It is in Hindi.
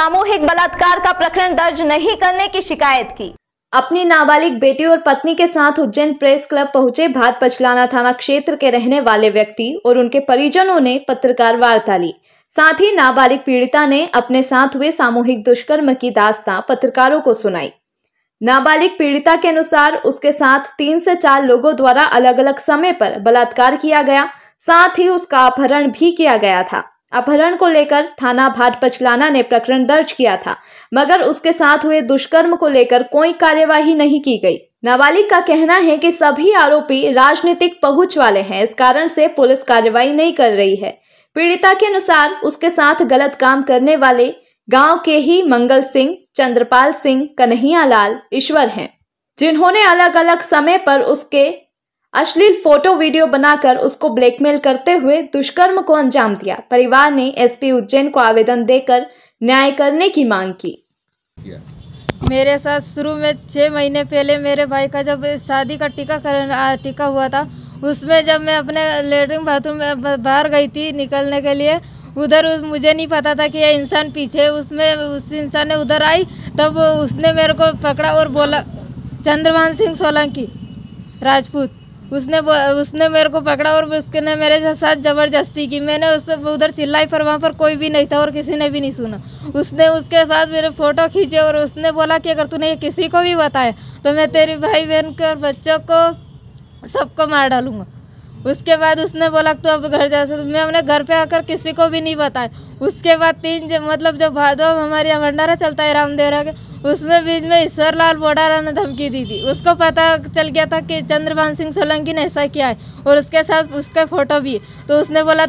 सामूहिक बलात्कार का प्रकरण दर्ज नहीं करने की शिकायत की अपनी नाबालिग बेटी और पत्नी के साथ उज्जैन प्रेस क्लब पहुंचे भात पछलाना थाना क्षेत्र के रहने वाले व्यक्ति और उनके परिजनों ने पत्रकार वार्ता ली साथ ही नाबालिग पीड़िता ने अपने साथ हुए सामूहिक दुष्कर्म की दास्ता पत्रकारों को सुनाई नाबालिग पीड़िता के अनुसार उसके साथ तीन से चार लोगों द्वारा अलग अलग समय पर बलात्कार किया गया साथ ही उसका अपहरण भी किया गया था अपहरण को लेकर थाना भाट पचलाना ने प्रकरण दर्ज किया था मगर उसके साथ हुए दुष्कर्म को लेकर कोई कार्यवाही नहीं की गई नाबालिग का कहना है कि सभी आरोपी राजनीतिक पहुंच वाले हैं इस कारण से पुलिस कार्यवाही नहीं कर रही है पीड़िता के अनुसार उसके साथ गलत काम करने वाले गांव के ही मंगल सिंह चंद्रपाल सिंह कन्हैया लाल ईश्वर हैं जिन्होंने अलग अलग समय पर उसके अश्लील फोटो वीडियो बनाकर उसको ब्लैकमेल करते हुए दुष्कर्म को अंजाम दिया परिवार ने एसपी उज्जैन को आवेदन देकर न्याय करने की मांग की मेरे साथ शुरू में छः महीने पहले मेरे भाई का जब शादी का टीकाकरण टीका हुआ था उसमें जब मैं अपने लेटरिन बाथरूम में बाहर गई थी निकलने के लिए उधर उस मुझे नहीं पता था कि यह इंसान पीछे उसमें उस इंसान ने उधर आई तब उसने मेरे को पकड़ा और बोला चंद्रमान सिंह सोलंकी राजपूत उसने उसने मेरे को पकड़ा और उसके ने मेरे साथ ज़बरदस्ती की मैंने उससे उधर चिल्लाई पर वहाँ पर कोई भी नहीं था और किसी ने भी नहीं सुना उसने उसके बाद मेरे फ़ोटो खींचे और उसने बोला कि अगर तूने किसी को भी बताया तो मैं तेरी भाई बहन के और बच्चों को सबको मार डालूँगा उसके बाद उसने बोला तो अब घर जा सकते मैं अपने घर पे आकर किसी को भी नहीं बताया उसके बाद तीन जब मतलब जब भादवा हमारे यहाँ भंडारा चलता है रामदेवरा के उसमें बीच में ईश्वर लाल बोडारा ने धमकी दी थी उसको पता चल गया था कि चंद्रभान सिंह सोलंकी ने ऐसा किया है और उसके साथ उसका फोटो भी है तो उसने बोला था